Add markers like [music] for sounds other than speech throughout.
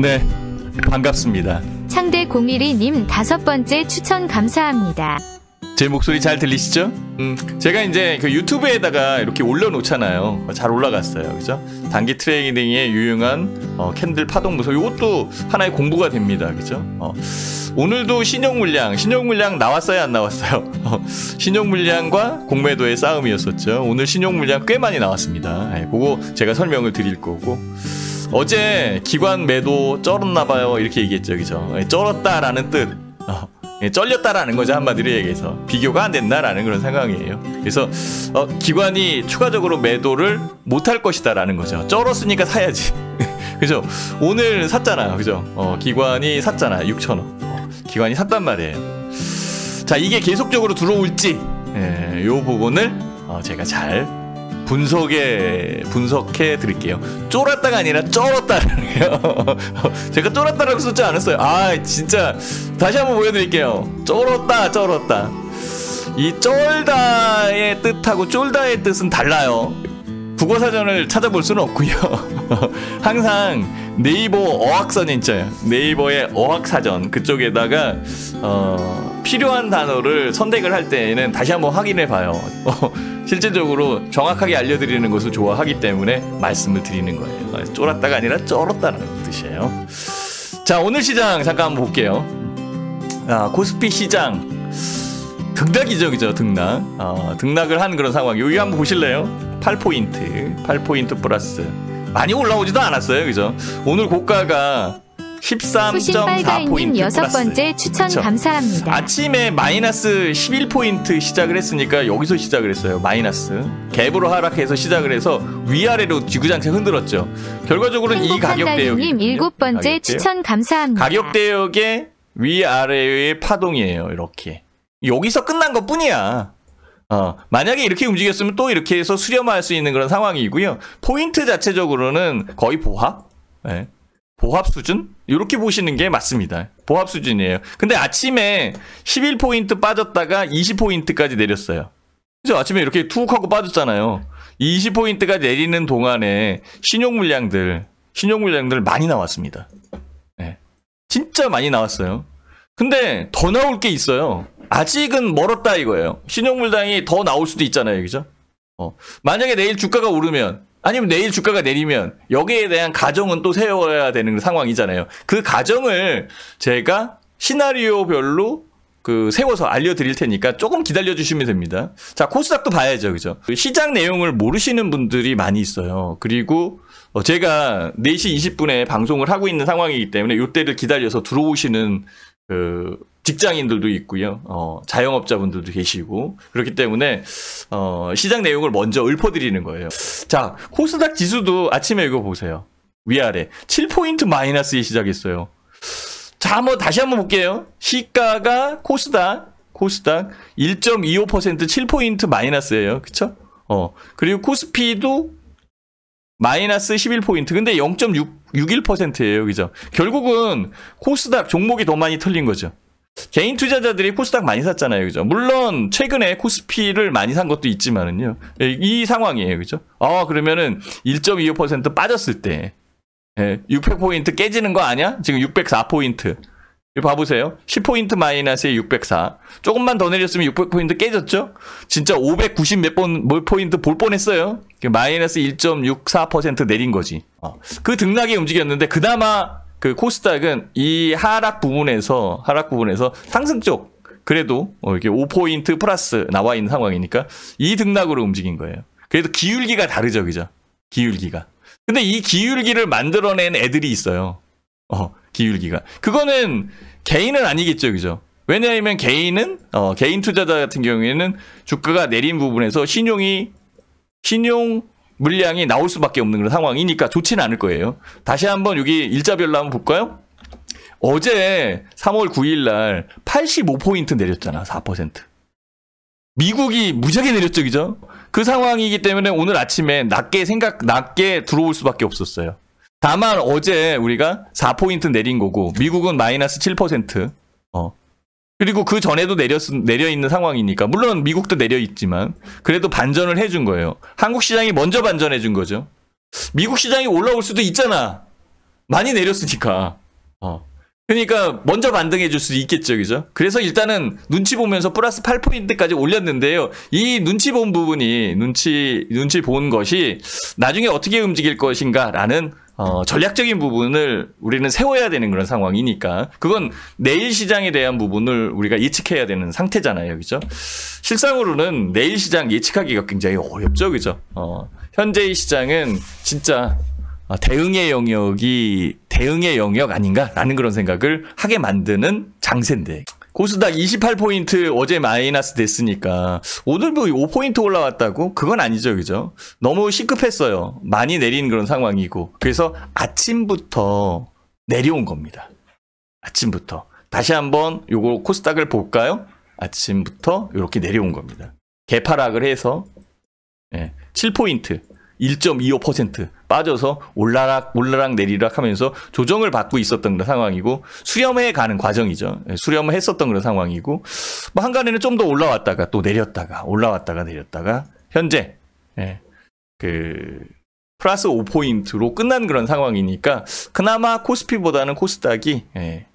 네, 반갑습니다. 상대 012님 다섯 번째 추천 감사합니다. 제 목소리 잘 들리시죠? 음, 제가 이제 그 유튜브에다가 이렇게 올려놓잖아요. 잘 올라갔어요. 그죠? 단기 트레이딩에 유용한 어, 캔들 파동 분서 이것도 하나의 공부가 됩니다. 그죠? 어, 오늘도 신용 물량, 신용 물량 나왔어요? 안 나왔어요? [laughs] 어, 신용 물량과 공매도의 싸움이었었죠. 오늘 신용 물량 꽤 많이 나왔습니다. 예, 그거 제가 설명을 드릴 거고. 어제 기관 매도 쩔었나봐요 이렇게 얘기했죠 그죠 예, 쩔었다라는 뜻 어, 예, 쩔렸다라는 거죠 한마디로 얘기해서 비교가 안 된다라는 그런 상황이에요 그래서 어, 기관이 추가적으로 매도를 못할 것이다라는 거죠 쩔었으니까 사야지 [laughs] 그죠 오늘 샀잖아요 그죠 어, 기관이 샀잖아요 6천원 어, 기관이 샀단 말이에요 자 이게 계속적으로 들어올지 예, 요 부분을 어, 제가 잘 분석에 분석해 드릴게요. 쫄았다가 아니라 쩔었다라요. [laughs] 제가 쫄았다라고 쓰지 않았어요. 아 진짜 다시 한번 보여드릴게요. 쩔었다 쩔었다. 이 쩔다의 뜻하고 쫄다의 뜻은 달라요. 국어사전을 찾아볼 수는 없고요. [laughs] 항상 네이버 어학선에 있잖 네이버의 어학사전 그쪽에다가 어, 필요한 단어를 선택을 할 때에는 다시 한번 확인해 봐요. [laughs] 실질적으로 정확하게 알려드리는 것을 좋아하기 때문에 말씀을 드리는 거예요. 쫄았다가 아니라 쩔었다는 뜻이에요. 자 오늘 시장 잠깐 한번 볼게요. 아, 코스피 시장 등락이죠, 그죠? 등락. 어, 등락을 한 그런 상황. 여기 한번 보실래요? 8포인트 8포인트 플러스 많이 올라오지도 않았어요 그죠 오늘 고가가 13.4포인트 여섯 번째 추천 그쵸? 감사합니다. 아침에 마이너스 11포인트 시작을 했으니까 여기서 시작을 했어요. 마이너스. 갭으로 하락해서 시작을 해서 위아래로 지구장체 흔들었죠. 결과적으로는 이 가격대역. 일곱 번째 가격대역. 추천 감사합니다. 가격대역의 위아래의 파동이에요. 이렇게. 여기서 끝난 것 뿐이야. 어, 만약에 이렇게 움직였으면 또 이렇게 해서 수렴할 수 있는 그런 상황이고요. 포인트 자체적으로는 거의 보합? 네. 보합 수준? 이렇게 보시는 게 맞습니다. 보합 수준이에요. 근데 아침에 11포인트 빠졌다가 20포인트까지 내렸어요. 그죠? 아침에 이렇게 툭 하고 빠졌잖아요. 20포인트가 내리는 동안에 신용 물량들, 신용 물량들 많이 나왔습니다. 네. 진짜 많이 나왔어요. 근데 더 나올 게 있어요. 아직은 멀었다 이거예요. 신용불당이 더 나올 수도 있잖아요. 그죠? 어. 만약에 내일 주가가 오르면 아니면 내일 주가가 내리면 여기에 대한 가정은 또 세워야 되는 상황이잖아요. 그 가정을 제가 시나리오별로 그 세워서 알려드릴 테니까 조금 기다려 주시면 됩니다. 자 코스닥도 봐야죠, 그죠? 그 시장 내용을 모르시는 분들이 많이 있어요. 그리고 어, 제가 4시 20분에 방송을 하고 있는 상황이기 때문에 이때를 기다려서 들어오시는 그 직장인들도 있고요. 어, 자영업자분들도 계시고 그렇기 때문에 어, 시장 내용을 먼저 읊어드리는 거예요. 자 코스닥 지수도 아침에 이거 보세요. 위아래 7포인트 마이너스에 시작했어요. 자 한번 다시 한번 볼게요. 시가가 코스닥 코스닥 1.25% 7포인트 마이너스예요. 그쵸? 어 그리고 코스피도 마이너스 11포인트. 근데 0.61%예요. 그죠? 결국은 코스닥 종목이 더 많이 털린 거죠. 개인 투자자들이 코스닥 많이 샀잖아요. 그죠? 물론 최근에 코스피를 많이 산 것도 있지만은요. 예, 이 상황이에요. 그죠? 아, 그러면은 1.25% 빠졌을 때 600포인트 예, 깨지는 거 아니야? 지금 604포인트. 봐보세요. 10포인트 마이너스에 604. 조금만 더 내렸으면 600포인트 깨졌죠? 진짜 590 몇 번, 뭘 포인트 볼 뻔했어요. 그 마이너스 1.64% 내린 거지. 어, 그 등락이 움직였는데 그나마 그 코스닥은 이 하락 부분에서 하락 부분에서 상승 쪽 그래도 어 이게 5포인트 플러스 나와 있는 상황이니까 이 등락으로 움직인 거예요. 그래도 기울기가 다르죠, 그죠? 기울기가. 근데 이 기울기를 만들어낸 애들이 있어요. 어, 기울기가. 그거는 개인은 아니겠죠, 그죠? 왜냐하면 개인은 어, 개인 투자자 같은 경우에는 주가가 내린 부분에서 신용이 신용 물량이 나올 수밖에 없는 그런 상황이니까 좋지는 않을 거예요. 다시 한번 여기 일자별로 한번 볼까요? 어제 3월 9일 날 85포인트 내렸잖아. 4%. 미국이 무지하게 내렸죠. 그죠? 그 상황이기 때문에 오늘 아침에 낮게 생각 낮게 들어올 수밖에 없었어요. 다만 어제 우리가 4포인트 내린 거고 미국은 마이너스 7%. 어. 그리고 그 전에도 내렸, 내려 있는 상황이니까. 물론 미국도 내려 있지만. 그래도 반전을 해준 거예요. 한국 시장이 먼저 반전해 준 거죠. 미국 시장이 올라올 수도 있잖아. 많이 내렸으니까. 어. 그러니까 먼저 반등해 줄수 있겠죠. 그죠? 그래서 일단은 눈치 보면서 플러스 8포인트까지 올렸는데요. 이 눈치 본 부분이 눈치 눈치 본 것이 나중에 어떻게 움직일 것인가라는 어, 전략적인 부분을 우리는 세워야 되는 그런 상황이니까 그건 내일 시장에 대한 부분을 우리가 예측해야 되는 상태잖아요, 그죠? 실상으로는 내일 시장 예측하기가 굉장히 어렵죠, 그죠? 어, 현재의 시장은 진짜 어, 대응의 영역이 대응의 영역 아닌가라는 그런 생각을 하게 만드는 장세인데. 고스닥 28포인트 어제 마이너스 됐으니까 오늘 뭐 5포인트 올라왔다고? 그건 아니죠 그죠? 너무 시급했어요 많이 내린 그런 상황이고 그래서 아침부터 내려온 겁니다 아침부터 다시 한번 요거 코스닥을 볼까요? 아침부터 이렇게 내려온 겁니다 개파락을 해서 7포인트 예, 1.25% 빠져서 올라락 올라락 내리락 하면서 조정을 받고 있었던 그런 상황이고 수렴해 가는 과정이죠. 예, 수렴을 했었던 그런 상황이고 뭐 한간에는 좀 더 올라왔다가 또 내렸다가 올라왔다가 내렸다가 현재 예. 그 플러스 5포인트로 끝난 그런 상황이니까 그나마 코스피보다는 코스닥이 예.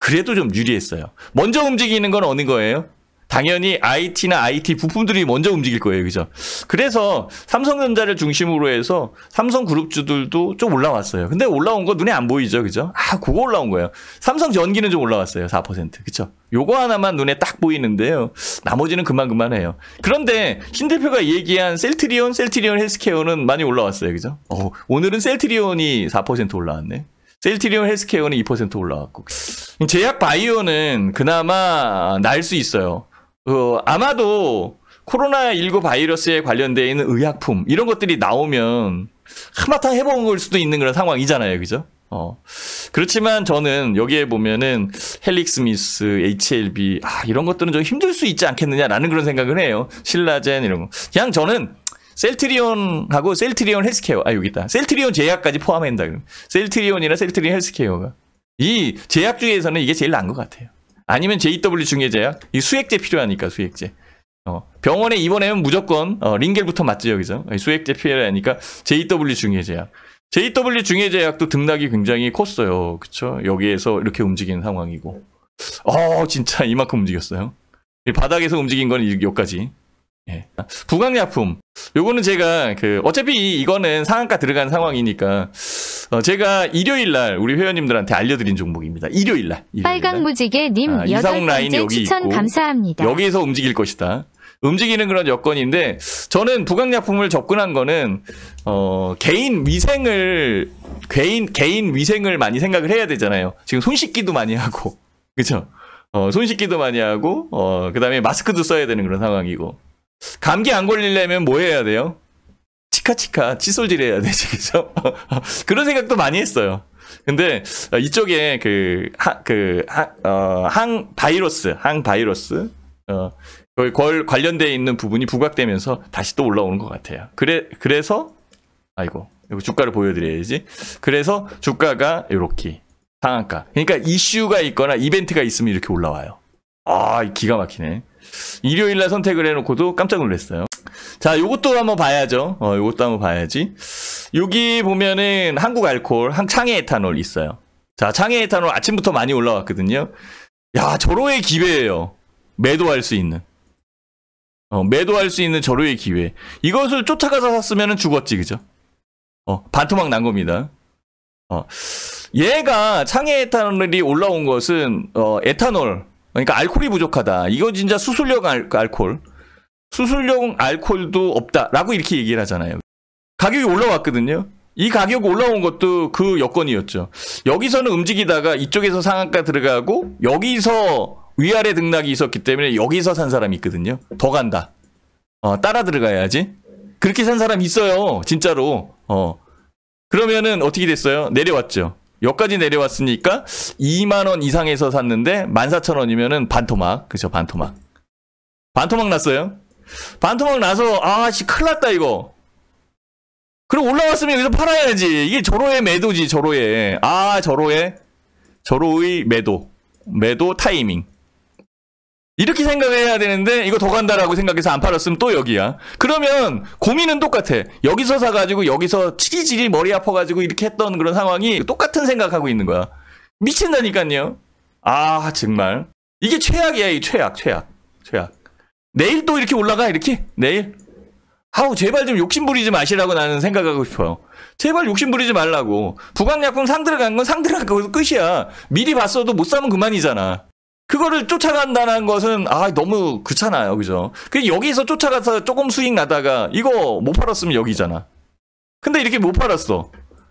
그래도 좀 유리했어요. 먼저 움직이는 건 어느 거예요? 당연히 IT나 IT 부품들이 먼저 움직일 거예요. 그죠? 그래서 삼성전자를 중심으로 해서 삼성그룹주들도 좀 올라왔어요. 근데 올라온 거 눈에 안 보이죠. 그죠? 아, 그거 올라온 거예요. 삼성전기는 좀 올라왔어요. 4%. 그쵸? 요거 하나만 눈에 딱 보이는데요. 나머지는 그만그만해요. 그런데 신 대표가 얘기한 셀트리온, 셀트리온 헬스케어는 많이 올라왔어요. 그죠? 어, 오늘은 셀트리온이 4% 올라왔네. 셀트리온 헬스케어는 2% 올라왔고 제약 바이오는 그나마 날 수 있어요. 어, 아마도 코로나19 바이러스에 관련되어 있는 의약품 이런 것들이 나오면 하마탕 해본 걸 수도 있는 그런 상황이잖아요. 그죠? 어. 그렇지만 저는 여기에 보면은 헬릭스미스, HLB 아, 이런 것들은 좀 힘들 수 있지 않겠느냐라는 그런 생각을 해요. 신라젠 이런 거. 그냥 저는 셀트리온하고 셀트리온 헬스케어 아 여기 있다. 셀트리온 제약까지 포함한다 그럼. 셀트리온이나 셀트리온 헬스케어가 이 제약 중에서는 이게 제일 나은 것 같아요. 아니면 JW 중개제야. 이 수액제 필요하니까 수액제. 어, 병원에 입원하면 무조건 어, 링겔부터 맞지 여기서 수액제 필요하니까 JW 중개제야 JW 중개제약도 등락이 굉장히 컸어요. 그쵸? 여기에서 이렇게 움직이는 상황이고. 어 진짜 이만큼 움직였어요. 바닥에서 움직인 건 여기까지. 예. 부강약품. 요거는 제가 그 어차피 이거는 상한가 들어간 상황이니까 어 제가 일요일 날 우리 회원님들한테 알려드린 종목입니다. 일요일 날. 빨강 무지개 님 아, 여덟 번째 추천 감사합니다. 여기에서 움직일 것이다. 움직이는 그런 여건인데 저는 부강약품을 접근한 거는 어 개인 위생을 개인 개인 위생을 많이 생각을 해야 되잖아요. 지금 손 씻기도 많이 하고 그렇죠. 어, 손 씻기도 많이 하고 어, 그다음에 마스크도 써야 되는 그런 상황이고 감기 안 걸리려면 뭐 해야 돼요? 치카치카 칫솔질 해야 되지 그죠? [laughs] 그런 생각도 많이 했어요. 근데 어, 이쪽에 그그항 어, 바이러스 항 바이러스 어, 걸 관련돼 있는 부분이 부각되면서 다시 또 올라오는 것 같아요. 그래 그래서 아이고 이거 주가를 보여드려야지. 그래서 주가가 이렇게 상한가. 그러니까 이슈가 있거나 이벤트가 있으면 이렇게 올라와요. 아 기가 막히네. 일요일날 선택을 해놓고도 깜짝 놀랐어요. 자, 요것도 한번 봐야죠. 어, 요것도 한번 봐야지. 여기 보면은 한국 알코올, 한, 창의 에탄올 있어요. 자, 창의 에탄올 아침부터 많이 올라왔거든요. 야, 절호의 기회예요. 매도할 수 있는. 어, 매도할 수 있는 절호의 기회. 이것을 쫓아가서 샀으면 죽었지, 그죠? 어, 반토막 난 겁니다. 어, 얘가 창의 에탄올이 올라온 것은, 어, 에탄올, 그러니까 알코올이 부족하다. 이거 진짜 수술용 알, 그 알코올. 수술용 알코올도 없다라고 이렇게 얘기를 하잖아요. 가격이 올라왔거든요. 이 가격 올라온 것도 그 여건이었죠. 여기서는 움직이다가 이쪽에서 상한가 들어가고 여기서 위아래 등락이 있었기 때문에 여기서 산 사람이 있거든요. 더 간다. 어, 따라 들어가야지. 그렇게 산 사람 있어요. 진짜로. 어. 그러면은 어떻게 됐어요? 내려왔죠. 여기까지 내려왔으니까 2만원 이상에서 샀는데 14,000원이면은 반토막. 그쵸 반토막. 반토막 났어요. 반토막 나서, 아, 씨, 큰일 났다, 이거. 그리고 올라왔으면 여기서 팔아야지. 이게 저로의 매도지, 저로의. 아, 저로의. 저로의 매도. 매도 타이밍. 이렇게 생각해야 을 되는데 이거 더 간다라고 생각해서 안 팔았으면 또 여기야. 그러면 고민은 똑같아. 여기서 사가지고 여기서 치기질이 머리 아파가지고 이렇게 했던 그런 상황이 똑같은 생각하고 있는 거야. 미친다니까요. 아 정말 이게 최악이야 이 최악 최악 최악. 내일 또 이렇게 올라가 이렇게 내일. 아우 제발 좀 욕심 부리지 마시라고 나는 생각하고 싶어요. 제발 욕심 부리지 말라고. 부강약품 상 들어간 건 상 들어간 거 끝이야. 미리 봤어도 못 사면 그만이잖아. 그거를 쫓아간다는 것은 아 너무 그렇잖아요, 그죠? 그 여기서 쫓아가서 조금 수익 나다가 이거 못 팔았으면 여기잖아. 근데 이렇게 못 팔았어.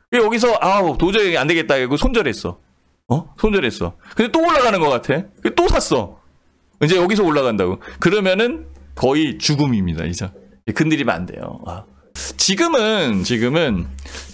그 여기서 아우 도저히 안 되겠다 이거 손절했어. 어? 손절했어. 근데 또 올라가는 것 같아. 그 또 샀어. 이제 여기서 올라간다고. 그러면은 거의 죽음입니다, 이제. 건드리면 안 돼요. 아. 지금은 지금은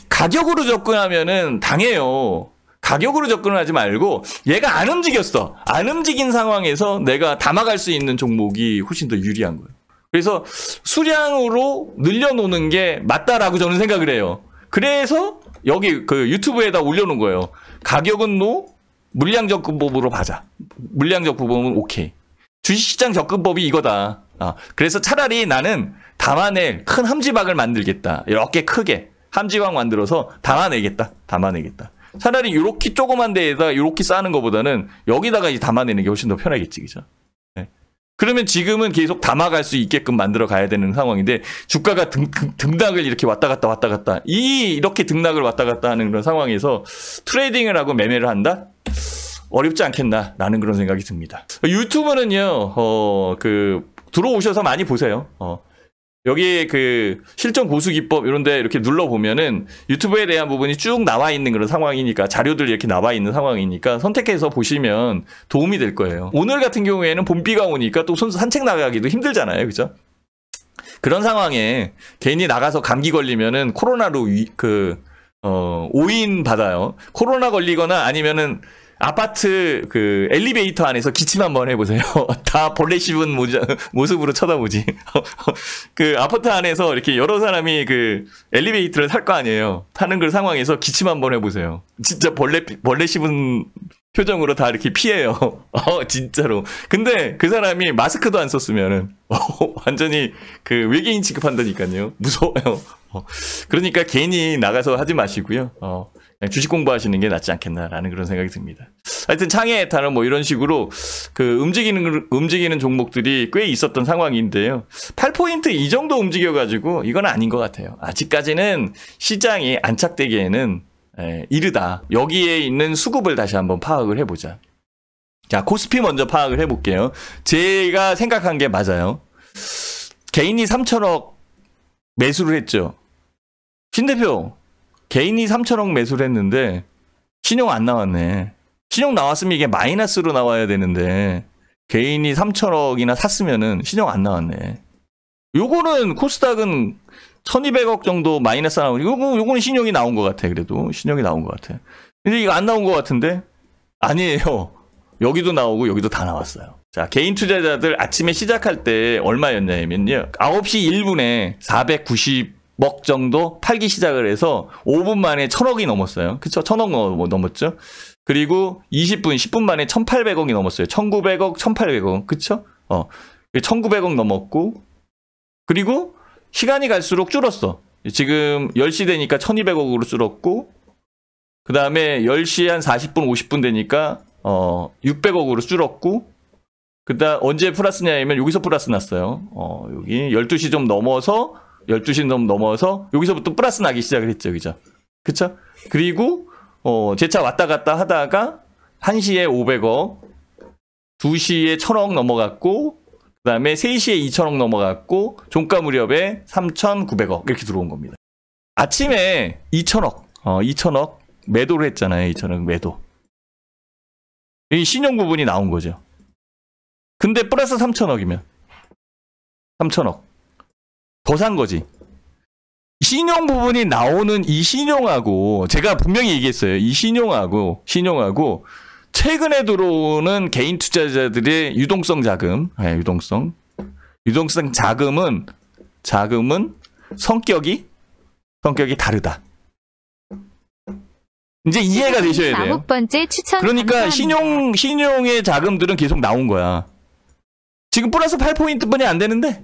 가격으로 접근하면은 당해요. 가격으로 접근을 하지 말고 얘가 안 움직였어. 안 움직인 상황에서 내가 담아갈 수 있는 종목이 훨씬 더 유리한 거예요. 그래서 수량으로 늘려놓는 게 맞다라고 저는 생각을 해요. 그래서 여기 그 유튜브에다 올려놓은 거예요. 가격은 노, 물량적 근법으로 봐자. 물량적 부법은 오케이. 주식시장 접근법이 이거다. 아, 그래서 차라리 나는 담아낼 큰 함지박을 만들겠다. 이렇게 크게 함지박 만들어서 담아내겠다. 담아내겠다. 차라리 요렇게 조그만 데에다 요렇게 싸는 것보다는 여기다가 이제 담아내는 게 훨씬 더 편하겠지, 그죠? 네. 그러면 지금은 계속 담아갈 수 있게끔 만들어 가야 되는 상황인데 주가가 등, 등, 락을 이렇게 왔다 갔다 왔다 갔다 이 이렇게 등락을 왔다 갔다 하는 그런 상황에서 트레이딩을 하고 매매를 한다? 어렵지 않겠나라는 그런 생각이 듭니다. 유튜브는요, 어, 그 들어오셔서 많이 보세요. 어. 여기 그 실전 고수 기법 이런데 이렇게 눌러 보면은 유튜브에 대한 부분이 쭉 나와 있는 그런 상황이니까 자료들 이렇게 나와 있는 상황이니까 선택해서 보시면 도움이 될 거예요. 오늘 같은 경우에는 봄비가 오니까 또 산책 나가기도 힘들잖아요, 그죠? 그런 상황에 괜히 나가서 감기 걸리면은 코로나로 위, 그 어, 오인 받아요. 코로나 걸리거나 아니면은 아파트 그 엘리베이터 안에서 기침 한번 해보세요. [laughs] 다 벌레 씹은 모습으로 쳐다보지. [laughs] 그 아파트 안에서 이렇게 여러 사람이 그 엘리베이터를 탈 거 아니에요. 타는 그 상황에서 기침 한번 해보세요. 진짜 벌레 벌레 씹은 표정으로 다 이렇게 피해요. [laughs] 어, 진짜로. 근데 그 사람이 마스크도 안 썼으면은, 어, 완전히 그 외계인 취급한다니까요. 무서워요. 어, 그러니까 괜히 나가서 하지 마시고요. 어, 주식 공부하시는 게 낫지 않겠나라는 그런 생각이 듭니다. 하여튼 창에 의 따른 뭐 이런 식으로 그 움직이는 움직이는 종목들이 꽤 있었던 상황인데요. 8포인트 이 정도 움직여 가지고 이건 아닌 것 같아요. 아직까지는 시장이 안착되기에는 에, 이르다. 여기에 있는 수급을 다시 한번 파악을 해 보자. 자, 코스피 먼저 파악을 해 볼게요. 제가 생각한 게 맞아요. 개인이 3천억 매수를 했죠. 신 대표 개인이 3천억 매수를 했는데 신용 안 나왔네. 신용 나왔으면 이게 마이너스로 나와야 되는데 개인이 3천억이나 샀으면은 신용 안 나왔네. 요거는 코스닥은 1200억 정도 마이너스 나오고 요거 요거는 신용이 나온 것 같아. 그래도 신용이 나온 것 같아. 근데 이거 안 나온 것 같은데? 아니에요. 여기도 나오고 여기도 다 나왔어요. 자, 개인 투자자들 아침에 시작할 때 얼마였냐면요. 9시 1분에 490먹 정도 팔기 시작을 해서 5분 만에 1000억이 넘었어요. 그쵸? 1000억 뭐 넘었죠? 그리고 20분, 10분 만에 1800억이 넘었어요. 1900억, 1800억. 그쵸? 어. 1900억 그 넘었고, 그리고 시간이 갈수록 줄었어. 지금 10시 되니까 1200억으로 줄었고, 그 다음에 10시 한 40분, 50분 되니까, 어, 600억으로 줄었고, 그 다음, 언제 플러스냐면, 여기서 플러스 났어요. 어, 여기 12시 좀 넘어서 12시 넘 넘어서 여기서부터 플러스 나기 시작을 했죠. 그죠? 그쵸? 그리고 어, 제차 왔다 갔다 하다가 1시에 500억, 2시에 1000억 넘어갔고 그 다음에 3시에 2 0 0 0억 넘어갔고 종가 무렵에 3,900억 이렇게 들어온 겁니다. 아침에 2 0 0 0억 어, 2 0억 매도를 했잖아요. 2천억 매도. 이 신용 부분이 나온 거죠. 근데 플러스 3 0 0 0억이면3 0 0 0억 더산 거지. 신용 부분이 나오는 이 신용하고 제가 분명히 얘기했어요. 이 신용하고 신용하고 최근에 들어오는 개인 투자자들의 유동성 자금, 네, 유동성, 유동성 자금은 자금은 성격이 성격이 다르다. 이제 이해가 되셔야 돼요. 번째 추천. 그러니까 감사합니다. 신용 신용의 자금들은 계속 나온 거야. 지금 플러스 8포인트뿐이 안 되는데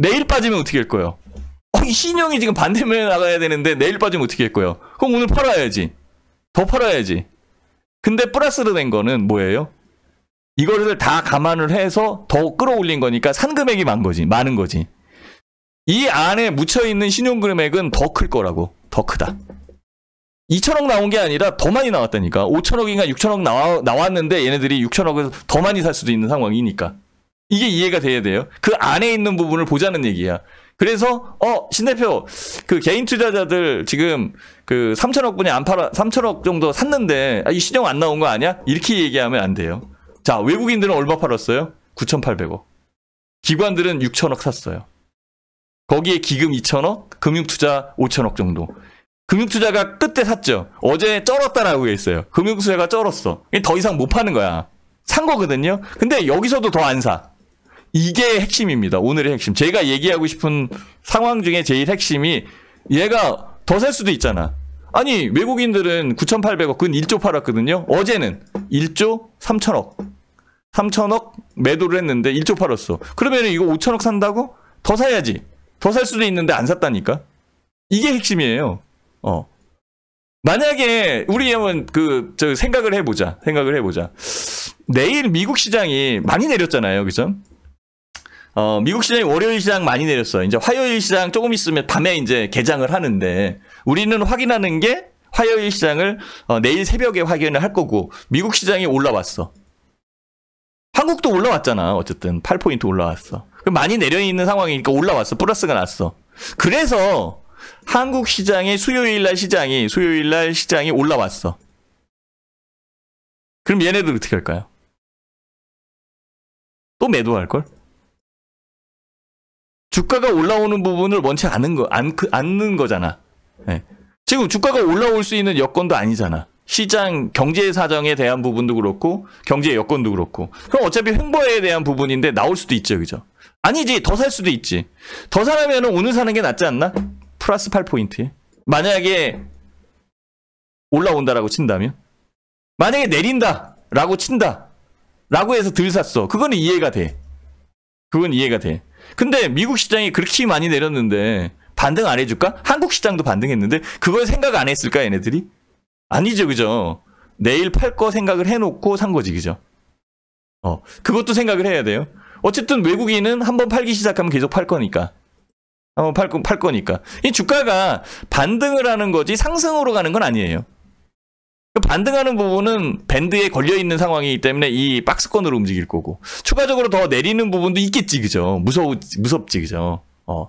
내일 빠지면 어떻게 할 거예요? 어, 이 신형이 지금 반대면에 나가야 되는데 내일 빠지면 어떻게 할 거예요? 그럼 오늘 팔아야지. 더 팔아야지. 근데 플러스로 된 거는 뭐예요? 이거를 다 감안을 해서 더 끌어올린 거니까 산 금액이 많은 거지. 많은 거지. 이 안에 묻혀있는 신용 금액은 더 클 거라고. 더 크다. 2천억 나온 게 아니라 더 많이 나왔다니까. 5천억인가 6천억 나와, 나왔는데 얘네들이 6천억에서 더 많이 살 수도 있는 상황이니까. 이게 이해가 돼야 돼요. 그 안에 있는 부분을 보자는 얘기야. 그래서 어신 대표 그 개인 투자자들 지금 그 3천억 분이 안 팔아 3천억 정도 샀는데 아, 이 신용 안 나온 거 아니야? 이렇게 얘기하면 안 돼요. 자 외국인들은 얼마 팔았어요? 9,800억. 기관들은 6천억 샀어요. 거기에 기금 2천억, 금융투자 5천억 정도. 금융투자가 끝때 샀죠. 어제 쩔었다라고 했어요. 금융투자가 쩔었어. 더 이상 못 파는 거야. 산 거거든요. 근데 여기서도 더 안 사. 이게 핵심입니다. 오늘의 핵심. 제가 얘기하고 싶은 상황 중에 제일 핵심이 얘가 더 살 수도 있잖아. 아니 외국인들은 9,800억 근 1조 팔았거든요. 어제는 1조 3천억. 3천억 매도를 했는데 1조 팔았어. 그러면 이거 5천억 산다고? 더 사야지. 더 살 수도 있는데 안 샀다니까. 이게 핵심이에요. 어. 만약에 우리 형은 그저 생각을 해보자. 생각을 해보자. 내일 미국 시장이 많이 내렸잖아요, 그죠? 어, 미국 시장이 월요일 시장 많이 내렸어. 이제 화요일 시장 조금 있으면 밤에 이제 개장을 하는데 우리는 확인하는 게 화요일 시장을 어, 내일 새벽에 확인을 할 거고 미국 시장이 올라왔어. 한국도 올라왔잖아. 어쨌든 8포인트 올라왔어. 많이 내려있는 상황이니까 올라왔어. 플러스가 났어. 그래서 한국 시장이 수요일 날 시장이 수요일 날 시장이 올라왔어. 그럼 얘네들 어떻게 할까요? 또 매도할 걸? 주가가 올라오는 부분을 원치 않은 거, 안, 그, 않는 거잖아. 네. 지금 주가가 올라올 수 있는 여건도 아니잖아. 시장 경제 사정에 대한 부분도 그렇고 경제 여건도 그렇고 그럼 어차피 횡보에 대한 부분인데 나올 수도 있죠 그죠 아니지 더 살 수도 있지 더 사려면 오늘 사는 게 낫지 않나 플러스 8포인트 만약에 올라온다라고 친다면 만약에 내린다 라고 친다 라고 해서 들 샀어 그거는 이해가 돼 그건 이해가 돼 근데 미국 시장이 그렇게 많이 내렸는데 반등 안 해줄까? 한국 시장도 반등했는데 그걸 생각 안 했을까 얘네들이? 아니죠 그죠? 내일 팔 거 생각을 해놓고 산 거지 그죠? 어 그것도 생각을 해야 돼요. 어쨌든 외국인은 한 번 팔기 시작하면 계속 팔 거니까. 한번 어, 팔, 팔 거니까. 이 주가가 반등을 하는 거지 상승으로 가는 건 아니에요. 그 반등하는 부분은 밴드에 걸려있는 상황이기 때문에 이 박스권으로 움직일 거고 추가적으로 더 내리는 부분도 있겠지 그죠 무서우 무섭지 그죠 어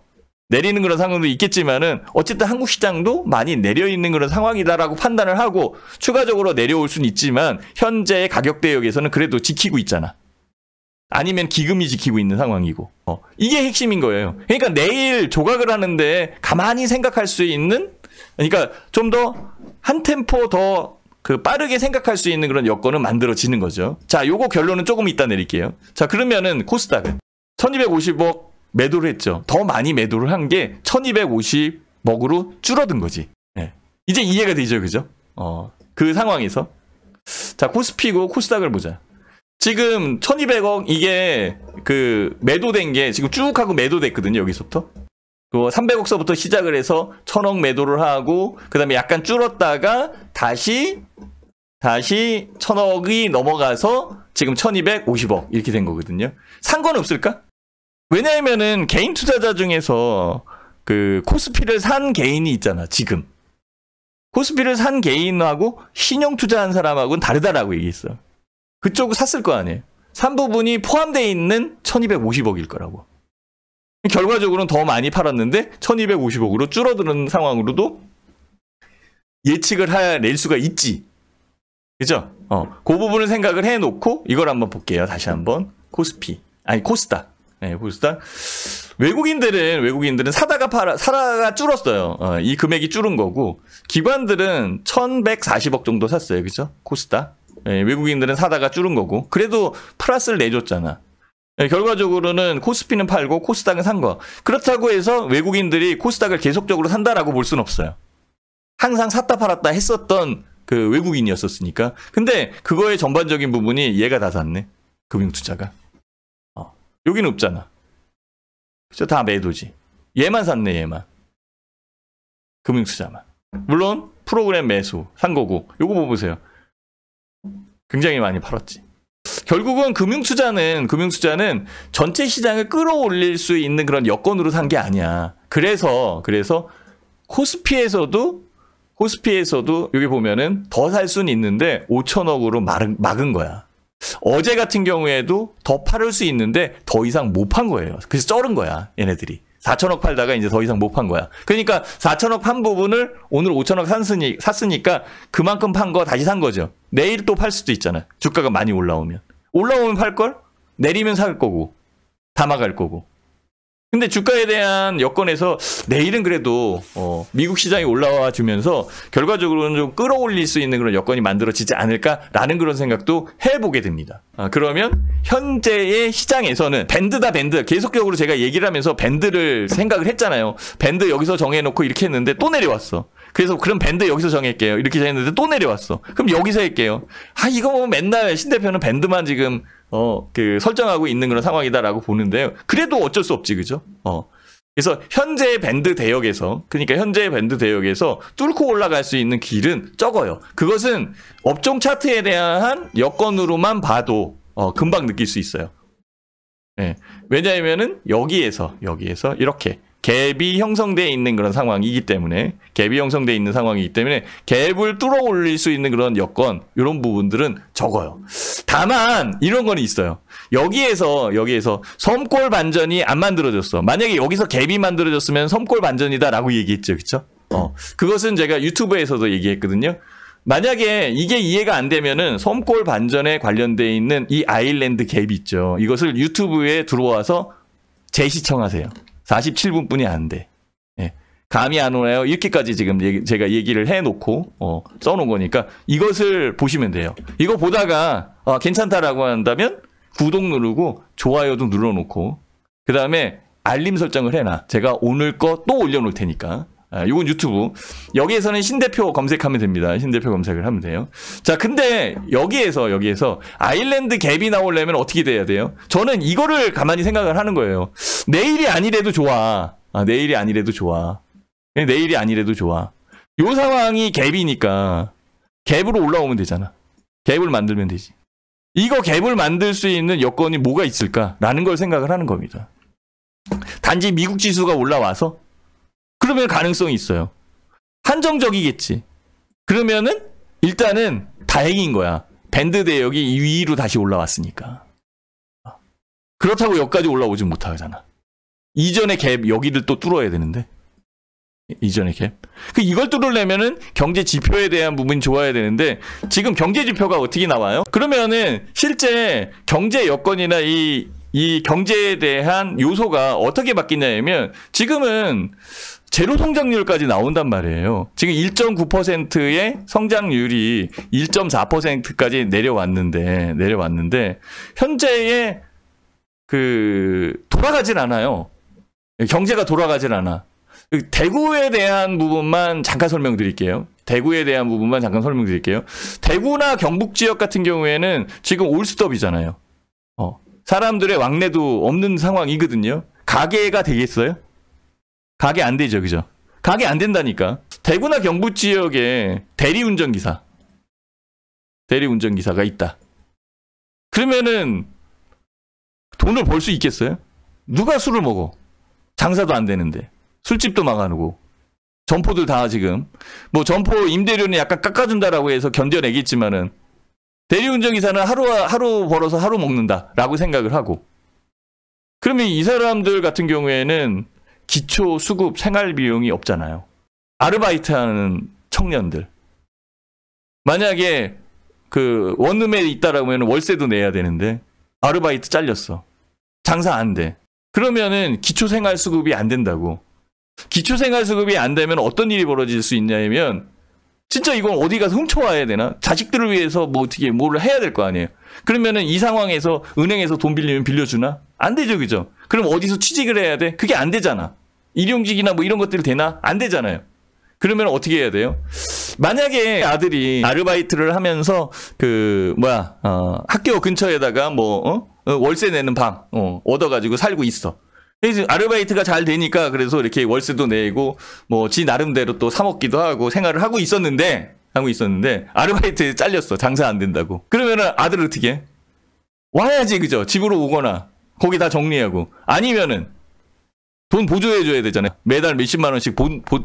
내리는 그런 상황도 있겠지만은 어쨌든 한국 시장도 많이 내려 있는 그런 상황이다라고 판단을 하고 추가적으로 내려올 수는 있지만 현재의 가격 대역에서는 그래도 지키고 있잖아. 아니면 기금이 지키고 있는 상황이고 어. 이게 핵심인 거예요. 그러니까 내일 조각을 하는데 가만히 생각할 수 있는 그러니까 좀 더 한 템포 더그 빠르게 생각할 수 있는 그런 여건은 만들어지는 거죠. 자, 요거 결론은 조금 이따 내릴게요. 자, 그러면은 코스닥은 1250억 매도를 했죠. 더 많이 매도를 한 게 1250억으로 줄어든 거지. 네. 이제 이해가 되죠, 그죠? 어, 그 상황에서. 자, 코스피고 코스닥을 보자. 지금 1200억 이게 그 매도된 게 지금 쭉 하고 매도됐거든요, 여기서부터. 그 300억서부터 시작을 해서 1000억 매도를 하고 그다음에 약간 줄었다가 다시 다시 1 천억이 넘어가서 지금 1250억 이렇게 된 거거든요. 상관없을까? 왜냐하면은 개인 투자자 중에서 그 코스피를 산 개인이 있잖아, 지금. 코스피를 산 개인하고 신용 투자한 사람하고는 다르다라고 얘기했어. 그쪽을 샀을 거 아니에요. 산 부분이 포함되어 있는 1250억일 거라고. 결과적으로는 더 많이 팔았는데 1250억으로 줄어드는 상황으로도 예측을 해낼 수가 있지. 그죠? 어, 그 부분을 생각을 해놓고 이걸 한번 볼게요. 다시 한번 코스피 아니 코스다 네, 코스닥. 외국인들은 외국인들은 사다가 팔아 사다가 줄었어요. 어, 이 금액이 줄은 거고 기관들은 1,140억 정도 샀어요. 그죠? 코스다 네, 외국인들은 사다가 줄은 거고 그래도 플러스를 내줬잖아. 네, 결과적으로는 코스피는 팔고 코스닥은 산 거. 그렇다고 해서 외국인들이 코스닥을 계속적으로 산다라고 볼 수는 없어요. 항상 샀다 팔았다 했었던 그 외국인이었었으니까. 근데 그거의 전반적인 부분이 얘가 다 샀네. 금융 투자가. 어. 여기는 없잖아. 그죠? 다 매도지. 얘만 샀네, 얘만. 금융 투자만. 물론 프로그램 매수 산 거고. 요거 뭐 보세요. 굉장히 많이 팔았지. 결국은 금융 투자는 금융 투자는 전체 시장을 끌어올릴 수 있는 그런 여건으로 산 게 아니야. 그래서 그래서 코스피에서도 호스피에서도 여기 보면은 더 살 수는 있는데 5천억으로 막은, 막은 거야. 어제 같은 경우에도 더 팔을 수 있는데 더 이상 못 판 거예요. 그래서 쩔은 거야, 얘네들이. 4천억 팔다가 이제 더 이상 못 판 거야. 그러니까 4천억 판 부분을 오늘 5천억 샀으니, 샀으니까 그만큼 판 거 다시 산 거죠. 내일 또 팔 수도 있잖아. 주가가 많이 올라오면. 올라오면 팔걸? 내리면 살 거고. 담아갈 거고. 근데 주가에 대한 여건에서 내일은 그래도 어 미국 시장이 올라와 주면서 결과적으로는 좀 끌어올릴 수 있는 그런 여건이 만들어지지 않을까라는 그런 생각도 해보게 됩니다. 아 그러면 현재의 시장에서는 밴드다 밴드 계속적으로 제가 얘기를 하면서 밴드를 생각을 했잖아요. 밴드 여기서 정해놓고 이렇게 했는데 또 내려왔어. 그래서 그럼 밴드 여기서 정할게요. 이렇게 정했는데 또 내려왔어. 그럼 여기서 할게요. 아 이거 뭐 맨날 신 대표는 밴드만 지금 어 그 설정하고 있는 그런 상황이다라고 보는데요. 그래도 어쩔 수 없지 그죠? 어. 그래서 현재 의 밴드 대역에서 그러니까 현재 의 밴드 대역에서 뚫고 올라갈 수 있는 길은 적어요. 그것은 업종 차트에 대한 여건으로만 봐도 어, 금방 느낄 수 있어요. 예. 왜냐하면은 여기에서 여기에서 이렇게 갭이 형성되어 있는 그런 상황이기 때문에 갭이 형성되어 있는 상황이기 때문에 갭을 뚫어 올릴 수 있는 그런 여건 이런 부분들은 적어요. 다만 이런 건 있어요. 여기에서 여기에서 섬골 반전이 안 만들어졌어. 만약에 여기서 갭이 만들어졌으면 섬골 반전이다라고 얘기했죠. 그렇죠? 어. 그것은 제가 유튜브에서도 얘기했거든요. 만약에 이게 이해가 안 되면은 섬골 반전에 관련되어 있는 이 아일랜드 갭이 있죠. 이것을 유튜브에 들어와서 재시청하세요. 47분뿐이 안 돼. 예. 감이 안 오나요? 이렇게까지 지금 얘기, 제가 얘기를 해놓고 어, 써놓은 거니까 이것을 보시면 돼요. 이거 보다가 아, 괜찮다라고 한다면 구독 누르고 좋아요도 눌러놓고 그 다음에 알림 설정을 해놔. 제가 오늘 거 또 올려놓을 테니까. 이건 아, 유튜브. 여기에서는 신 대표 검색하면 됩니다. 신 대표 검색을 하면 돼요. 자, 근데 여기에서 여기에서 아일랜드 갭이 나오려면 어떻게 돼야 돼요? 저는 이거를 가만히 생각을 하는 거예요. 내일이 아니래도 좋아. 아, 내일이 아니래도 좋아. 네, 내일이 아니래도 좋아. 요 상황이 갭이니까 갭으로 올라오면 되잖아. 갭을 만들면 되지. 이거 갭을 만들 수 있는 여건이 뭐가 있을까라는 걸 생각을 하는 겁니다. 단지 미국 지수가 올라와서 그러면 가능성이 있어요. 한정적이겠지. 그러면은 일단은 다행인 거야. 밴드 대역이 2위로 다시 올라왔으니까. 그렇다고 여기까지 올라오지 못하잖아. 이전의 갭 여기를 또 뚫어야 되는데. 이전의 갭. 그 이걸 뚫으려면은 경제 지표에 대한 부분이 좋아야 되는데 지금 경제 지표가 어떻게 나와요? 그러면은 실제 경제 여건이나 이 이 경제에 대한 요소가 어떻게 바뀌냐면 지금은 제로 성장률까지 나온단 말이에요. 지금 1.9%의 성장률이 1.4%까지 내려왔는데 내려왔는데 현재의 그돌아가진 않아요. 경제가 돌아가진 않아. 대구에 대한 부분만 잠깐 설명드릴게요. 대구에 대한 부분만 잠깐 설명드릴게요. 대구나 경북 지역 같은 경우에는 지금 올스톱이잖아요. 어, 사람들의 왕래도 없는 상황이거든요. 가게가 되겠어요? 가게 안 되죠, 그죠? 가게 안 된다니까. 대구나 경북 지역에 대리운전기사, 대리운전기사가 있다. 그러면은 돈을 벌 수 있겠어요? 누가 술을 먹어? 장사도 안 되는데. 술집도 막아놓고. 점포들 다 지금. 뭐 점포 임대료는 약간 깎아준다라고 해서 견뎌내겠지만은 대리운전기사는 하루, 하루 벌어서 하루 먹는다라고 생각을 하고. 그러면 이 사람들 같은 경우에는 기초 수급 생활 비용이 없잖아요. 아르바이트 하는 청년들. 만약에 그 원룸에 있다라고 하면 월세도 내야 되는데 아르바이트 잘렸어. 장사 안 돼. 그러면은 기초 생활 수급이 안 된다고. 기초 생활 수급이 안 되면 어떤 일이 벌어질 수 있냐면 진짜 이건 어디 가서 훔쳐와야 되나? 자식들을 위해서 뭐 어떻게 뭘 해야 될 거 아니에요. 그러면은 이 상황에서 은행에서 돈 빌리면 빌려주나? 안 되죠, 그죠? 그럼 어디서 취직을 해야 돼? 그게 안 되잖아. 일용직이나 뭐 이런 것들 이 되나? 안 되잖아요. 그러면 어떻게 해야 돼요? 만약에 아들이 아르바이트를 하면서 그 뭐야 어, 학교 근처에다가 뭐 어? 어 월세 내는 방 어, 얻어가지고 살고 있어. 이제 아르바이트가 잘 되니까 그래서 이렇게 월세도 내고 뭐 지 나름대로 또 사먹기도 하고 생활을 하고 있었는데 하고 있었는데 아르바이트에 잘렸어 장사 안 된다고. 그러면은 아들 어떻게? 해? 와야지 그죠? 집으로 오거나 거기 다 정리하고 아니면은 돈 보조해줘야 되잖아요. 매달 몇십만 원씩 본, 보,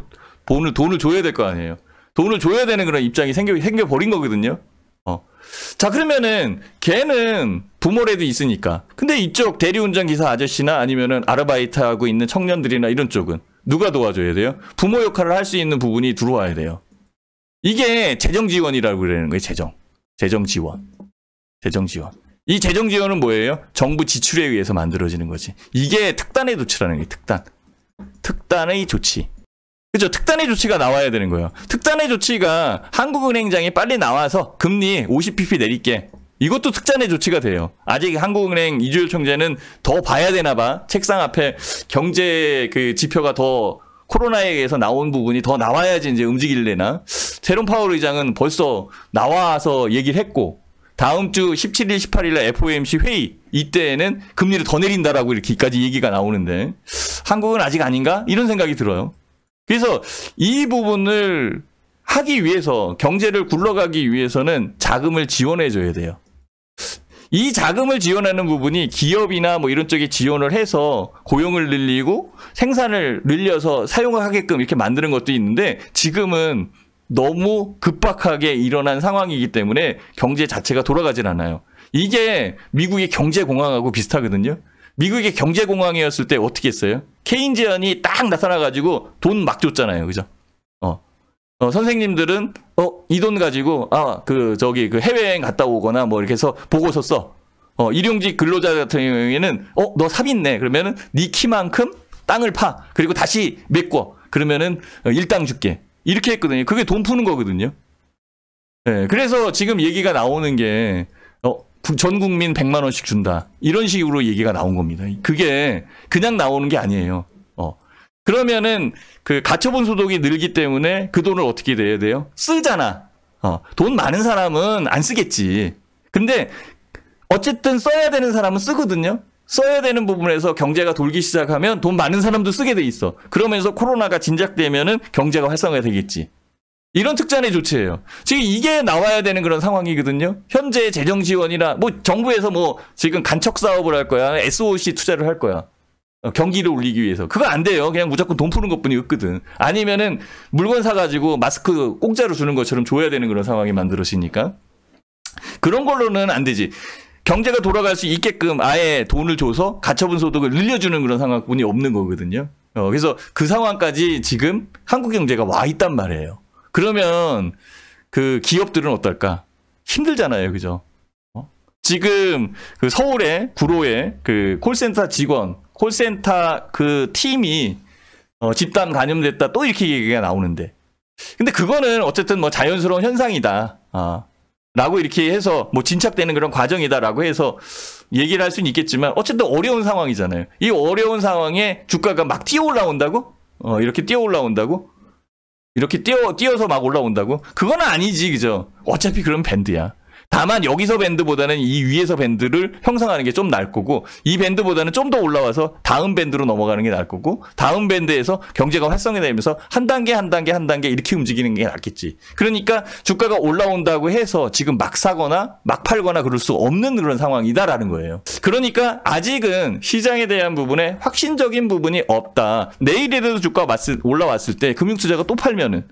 돈을, 돈을 줘야 될 거 아니에요. 돈을 줘야 되는 그런 입장이 생겨, 생겨버린 거거든요. 어. 자, 그러면은, 걔는 부모래도 있으니까. 근데 이쪽 대리운전 기사 아저씨나 아니면은 아르바이트 하고 있는 청년들이나 이런 쪽은 누가 도와줘야 돼요? 부모 역할을 할 수 있는 부분이 들어와야 돼요. 이게 재정 지원이라고 그러는 거예요, 재정. 재정 지원. 재정 지원. 이 재정 지원은 뭐예요? 정부 지출에 의해서 만들어지는 거지. 이게 특단의 조치라는 게 특단. 특단의 조치. 그죠? 특단의 조치가 나와야 되는 거예요. 특단의 조치가 한국은행장이 빨리 나와서 금리 50pp 내릴게. 이것도 특단의 조치가 돼요. 아직 한국은행 이주열 총재는 더 봐야 되나 봐. 책상 앞에 경제 그 지표가 더 코로나에 의해서 나온 부분이 더 나와야지 이제 움직일래나. 제롬 파월 의장은 벌써 나와서 얘기를 했고 다음 주 17일, 18일날 FOMC 회의 이때에는 금리를 더 내린다라고 이렇게까지 얘기가 나오는데 한국은 아직 아닌가 이런 생각이 들어요. 그래서 이 부분을 하기 위해서 경제를 굴러가기 위해서는 자금을 지원해 줘야 돼요. 이 자금을 지원하는 부분이 기업이나 뭐 이런 쪽에 지원을 해서 고용을 늘리고 생산을 늘려서 사용을 하게끔 이렇게 만드는 것도 있는데 지금은 너무 급박하게 일어난 상황이기 때문에 경제 자체가 돌아가질 않아요. 이게 미국의 경제공황하고 비슷하거든요. 미국의 경제공황이었을 때 어떻게 했어요? 케인지언이 딱 나타나가지고 돈 막 줬잖아요. 그죠? 어. 어, 선생님들은, 어, 이 돈 가지고, 아, 그, 저기, 그 해외여행 갔다 오거나 뭐 이렇게 해서 보고서 써. 어, 일용직 근로자 같은 경우에는, 어, 너 삽있네. 그러면은 니네 키만큼 땅을 파. 그리고 다시 메꿔. 그러면은 어, 일당 줄게. 이렇게 했거든요. 그게 돈 푸는 거거든요. 네, 그래서 지금 얘기가 나오는 게 어, 전 국민 100만 원씩 준다. 이런 식으로 얘기가 나온 겁니다. 그게 그냥 나오는 게 아니에요. 어. 그러면은 그 가처분 소득이 늘기 때문에 그 돈을 어떻게 내야 돼요? 쓰잖아. 어. 돈 많은 사람은 안 쓰겠지. 근데 어쨌든 써야 되는 사람은 쓰거든요. 써야 되는 부분에서 경제가 돌기 시작하면 돈 많은 사람도 쓰게 돼 있어. 그러면서 코로나가 진작되면은 경제가 활성화되겠지. 이런 특단의 조치예요. 지금 이게 나와야 되는 그런 상황이거든요. 현재 재정 지원이나 뭐 정부에서 뭐 지금 간척 사업을 할 거야, SOC 투자를 할 거야. 어, 경기를 올리기 위해서 그거 안 돼요. 그냥 무조건 돈 푸는 것뿐이 없거든. 아니면은 물건 사가지고 마스크 공짜로 주는 것처럼 줘야 되는 그런 상황이 만들어지니까 그런 걸로는 안 되지. 경제가 돌아갈 수 있게끔 아예 돈을 줘서 가처분 소득을 늘려주는 그런 상황뿐이 없는 거거든요. 어, 그래서 그 상황까지 지금 한국 경제가 와 있단 말이에요. 그러면 그 기업들은 어떨까? 힘들잖아요, 그죠? 어? 지금 그서울에구로에그 콜센터 직원, 콜센터 그 팀이 어, 집단 감염됐다 또 이렇게 얘기가 나오는데 근데 그거는 어쨌든 뭐 자연스러운 현상이다. 아, 라고 이렇게 해서 뭐 진착되는 그런 과정이다라고 해서 얘기를 할 수는 있겠지만 어쨌든 어려운 상황이잖아요. 이 어려운 상황에 주가가 막 뛰어 올라온다고? 어, 이렇게 뛰어 올라온다고? 이렇게 뛰어, 뛰어서 막 올라온다고? 그건 아니지, 그죠? 어차피 그런 밴드야. 다만 여기서 밴드보다는 이 위에서 밴드를 형성하는 게 좀 날 거고 이 밴드보다는 좀 더 올라와서 다음 밴드로 넘어가는 게 날 거고 다음 밴드에서 경제가 활성화되면서 한 단계 한 단계 한 단계 이렇게 움직이는 게 낫겠지. 그러니까 주가가 올라온다고 해서 지금 막 사거나 막 팔거나 그럴 수 없는 그런 상황이다라는 거예요. 그러니까 아직은 시장에 대한 부분에 확신적인 부분이 없다. 내일이라도 주가 가 올라왔을 때 금융투자가 또 팔면은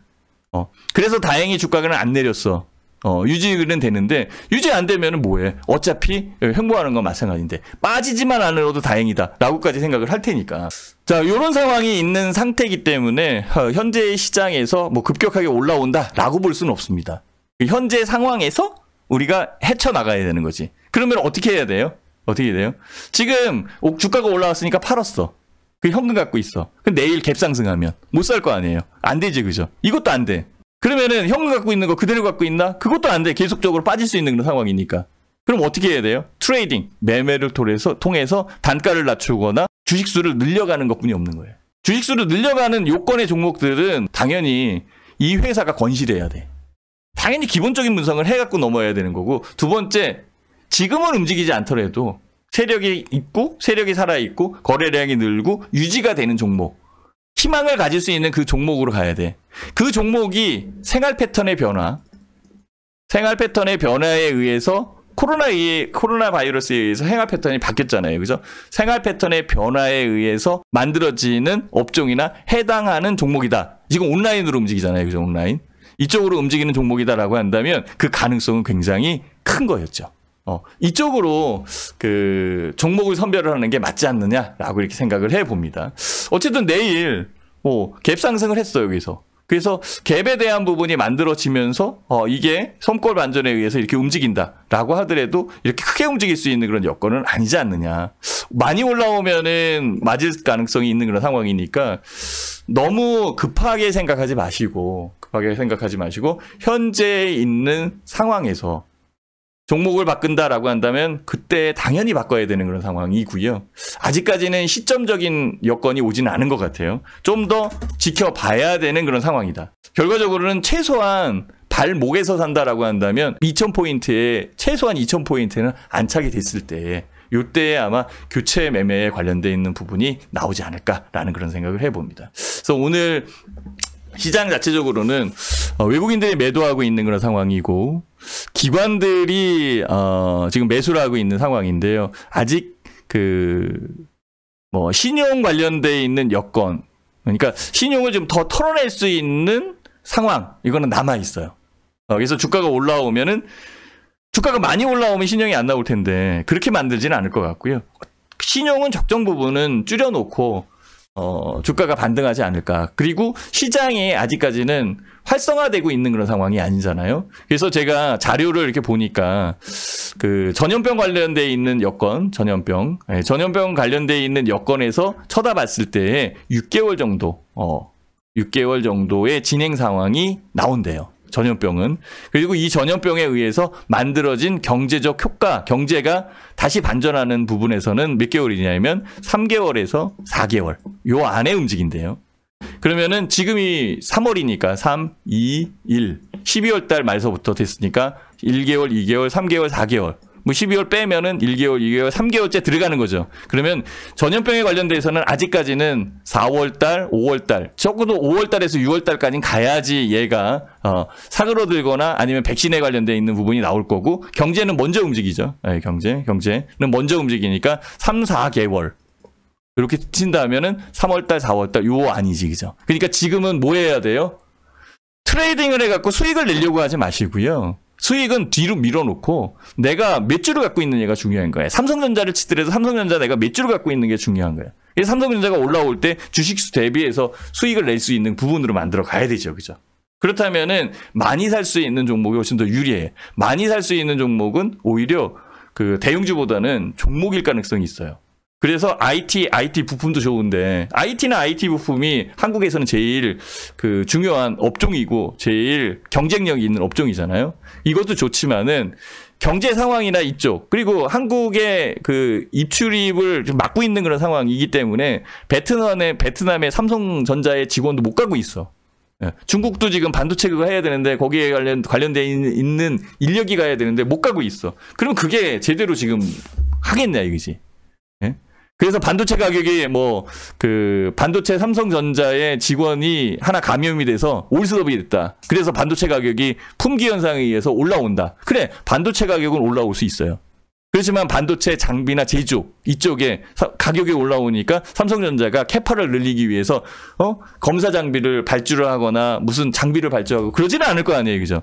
어. 그래서 다행히 주가가안 내렸어. 어, 유지는 되는데 유지 안되면 뭐해? 어차피 횡보하는 건 마찬가지인데 빠지지만 않으려도 다행이다라고까지 생각을 할 테니까. 자, 이런 상황이 있는 상태이기 때문에 어, 현재 시장에서 뭐 급격하게 올라온다라고 볼 수는 없습니다. 현재 상황에서 우리가 헤쳐 나가야 되는 거지. 그러면 어떻게 해야 돼요? 어떻게 해야 돼요? 지금 주가가 올라왔으니까 팔았어. 그 현금 갖고 있어. 그 내일 갭상승하면 못 살 거 아니에요. 안 되지 그죠? 이것도 안 돼. 그러면은 형은 갖고 있는 거 그대로 갖고 있나? 그것도 안 돼. 계속적으로 빠질 수 있는 그런 상황이니까. 그럼 어떻게 해야 돼요? 트레이딩, 매매를 통해서, 통해서 단가를 낮추거나 주식수를 늘려가는 것뿐이 없는 거예요. 주식수를 늘려가는 요건의 종목들은 당연히 이 회사가 건실해야 돼. 당연히 기본적인 분석을 해갖고 넘어야 되는 거고 두 번째, 지금은 움직이지 않더라도 세력이 있고 세력이 살아있고 거래량이 늘고 유지가 되는 종목 희망을 가질 수 있는 그 종목으로 가야 돼. 그 종목이 생활 패턴의 변화, 생활 패턴의 변화에 의해서 코로나 에 코로나 바이러스에 의해서 생활 패턴이 바뀌었잖아요. 그죠? 생활 패턴의 변화에 의해서 만들어지는 업종이나 해당하는 종목이다. 지금 온라인으로 움직이잖아요. 그죠? 온라인. 이쪽으로 움직이는 종목이다라고 한다면 그 가능성은 굉장히 큰 거였죠. 어, 이쪽으로 그 종목을 선별을 하는 게 맞지 않느냐라고 이렇게 생각을 해 봅니다. 어쨌든 내일 뭐갭 상승을 했어 요 여기서. 그래서 갭에 대한 부분이 만들어지면서 어, 이게 섬골 반전에 의해서 이렇게 움직인다라고 하더라도 이렇게 크게 움직일 수 있는 그런 여건은 아니지 않느냐. 많이 올라오면은 맞을 가능성이 있는 그런 상황이니까 너무 급하게 생각하지 마시고 급하게 생각하지 마시고 현재 있는 상황에서 종목을 바꾼다라고 한다면 그때 당연히 바꿔야 되는 그런 상황이고요. 아직까지는 시점적인 여건이 오진 않은 것 같아요. 좀 더 지켜봐야 되는 그런 상황이다. 결과적으로는 최소한 발목에서 산다라고 한다면 2,000포인트에 최소한 2,000포인트는 안착이 됐을 때 요때에 아마 교체 매매에 관련되어 있는 부분이 나오지 않을까라는 그런 생각을 해봅니다. 그래서 오늘 시장 자체적으로는 어, 외국인들이 매도하고 있는 그런 상황이고 기관들이 어 지금 매수를 하고 있는 상황인데요. 아직 그 뭐 신용 관련돼 있는 여건 그러니까 신용을 좀 더 털어낼 수 있는 상황 이거는 남아 있어요. 어, 그래서 주가가 올라오면은 주가가 많이 올라오면 신용이 안 나올 텐데 그렇게 만들지는 않을 것 같고요. 신용은 적정 부분은 줄여놓고 어, 주가가 반등하지 않을까. 그리고 시장이 아직까지는 활성화되고 있는 그런 상황이 아니잖아요. 그래서 제가 자료를 이렇게 보니까 그 전염병 관련돼 있는 여건, 전염병, 예, 전염병 관련돼 있는 여건에서 쳐다봤을 때 6개월 정도, 어, 6개월 정도의 진행 상황이 나온대요. 전염병은. 그리고 이 전염병에 의해서 만들어진 경제적 효과, 경제가 다시 반전하는 부분에서는 몇 개월이냐면 3개월에서 4개월. 요 안에 움직인대요. 그러면은 지금이 3월이니까 3, 2, 1. 12월 달 말서부터 됐으니까 1개월, 2개월, 3개월, 4개월. 뭐 12월 빼면은 1개월, 2개월, 3개월째 들어가는 거죠. 그러면 전염병에 관련돼서는 아직까지는 4월 달, 5월 달, 적어도 5월 달에서 6월 달까지는 가야지 얘가 어, 사그러들거나 아니면 백신에 관련돼 있는 부분이 나올 거고 경제는 먼저 움직이죠. 네, 경제, 경제는 먼저 움직이니까 3, 4개월 이렇게 친다면은 3월달, 4월달 요 아니지 그죠? 그러니까 지금은 뭐 해야 돼요? 트레이딩을 해갖고 수익을 내려고 하지 마시고요. 수익은 뒤로 밀어놓고 내가 몇 주를 갖고 있는냐가 중요한 거예요. 삼성전자를 치더라도 삼성전자 내가 몇 주를 갖고 있는 게 중요한 거예요. 삼성전자가 올라올 때 주식수 대비해서 수익을 낼 수 있는 부분으로 만들어 가야 되죠. 그죠? 그렇다면은 많이 살 수 있는 종목이 훨씬 더 유리해. 많이 살 수 있는 종목은 오히려 그대용주보다는 종목일 가능성이 있어요. 그래서 IT, IT 부품도 좋은데 IT나 IT 부품이 한국에서는 제일 그 중요한 업종이고 제일 경쟁력이 있는 업종이잖아요. 이것도 좋지만은 경제 상황이나 이쪽 그리고 한국의 그 입출입을 막고 있는 그런 상황이기 때문에 베트남의 베트남의 삼성전자의 직원도 못 가고 있어. 예, 중국도 지금 반도체 그거 해야 되는데 거기에 관련 관련돼 있는 인력이 가야 되는데 못 가고 있어. 그럼 그게 제대로 지금 하겠냐 이거지. 그래서 반도체 가격이 뭐 그 반도체 삼성전자의 직원이 하나 감염이 돼서 올스톱이 됐다. 그래서 반도체 가격이 품귀 현상에 의해서 올라온다. 그래 반도체 가격은 올라올 수 있어요. 그렇지만 반도체 장비나 제조 이쪽에 사, 가격이 올라오니까 삼성전자가 캐파를 늘리기 위해서 어? 검사 장비를 발주를 하거나 무슨 장비를 발주하고 그러지는 않을 거 아니에요, 그죠?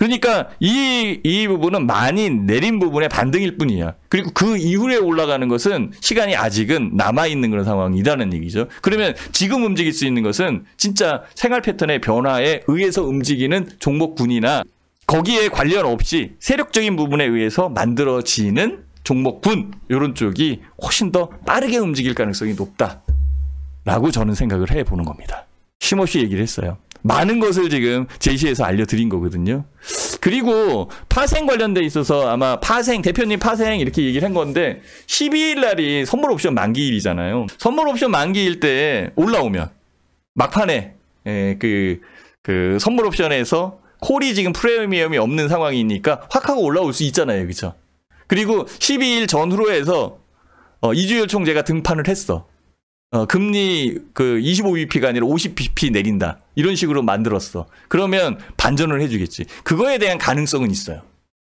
그러니까 이, 이 부분은 많이 내린 부분의 반등일 뿐이야. 그리고 그 이후에 올라가는 것은 시간이 아직은 남아있는 그런 상황이라는 얘기죠. 그러면 지금 움직일 수 있는 것은 진짜 생활 패턴의 변화에 의해서 움직이는 종목군이나 거기에 관련 없이 세력적인 부분에 의해서 만들어지는 종목군, 이런 쪽이 훨씬 더 빠르게 움직일 가능성이 높다. 라고 저는 생각을 해보는 겁니다. 쉼없이 얘기를 했어요. 많은 것을 지금 제시해서 알려드린 거거든요. 그리고 파생 관련돼 있어서 아마 파생 대표님 파생 이렇게 얘기를 한 건데 12일 날이 선물 옵션 만기일이잖아요. 선물 옵션 만기일 때 올라오면 막판에 그그 예, 그 선물 옵션에서 콜이 지금 프리미엄이 없는 상황이니까 확 하고 올라올 수 있잖아요. 그렇죠? 그리고 12일 전후로 해서 어, 이주열 총재가 등판을 했어. 어, 금리 그 25bp가 아니라 50bp 내린다. 이런 식으로 만들었어. 그러면 반전을 해주겠지. 그거에 대한 가능성은 있어요.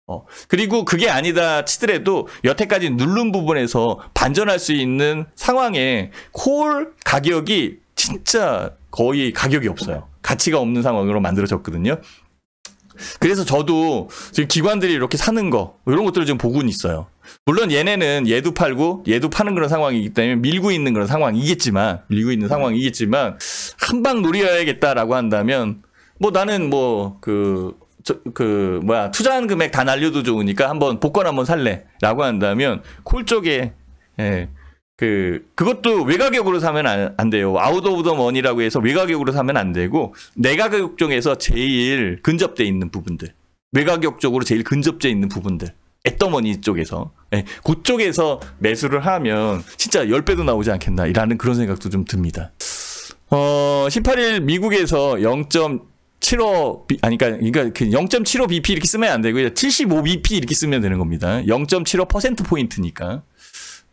어, 그리고 그게 아니다 치더라도 여태까지 누른 부분에서 반전할 수 있는 상황에 콜 가격이 진짜 거의 가격이 없어요. 가치가 없는 상황으로 만들어졌거든요. 그래서 저도 지금 기관들이 이렇게 사는 거 이런 것들을 지금 보고는 있어요. 물론 얘네는 얘도 팔고 얘도 파는 그런 상황이기 때문에 밀고 있는 그런 상황이겠지만 밀고 있는 음. 상황이겠지만 한방 노려야겠다라고 한다면 뭐 나는 뭐그 저, 그 뭐야 투자한 금액 다 날려도 좋으니까 한번 복권 한번 살래라고 한다면 콜 쪽에 예. 그 그것도 외가격으로 사면 안, 안 돼요. 아웃 오브 더 머니라고 해서 외가격으로 사면 안 되고 내가격 중에서 제일 근접돼 있는 부분들. 외가격 적으로 제일 근접돼 있는 부분들. 애더머니 쪽에서 네, 예, 그쪽에서 매수를 하면 진짜 10배도 나오지 않겠나 라는 그런 생각도 좀 듭니다. 어, 18일 미국에서 0.75 B, 아니 그러니까 그러니까 0.75 그 BP 이렇게 쓰면 안 되고요. 75 BP 이렇게 쓰면 되는 겁니다. 0.75% 포인트니까.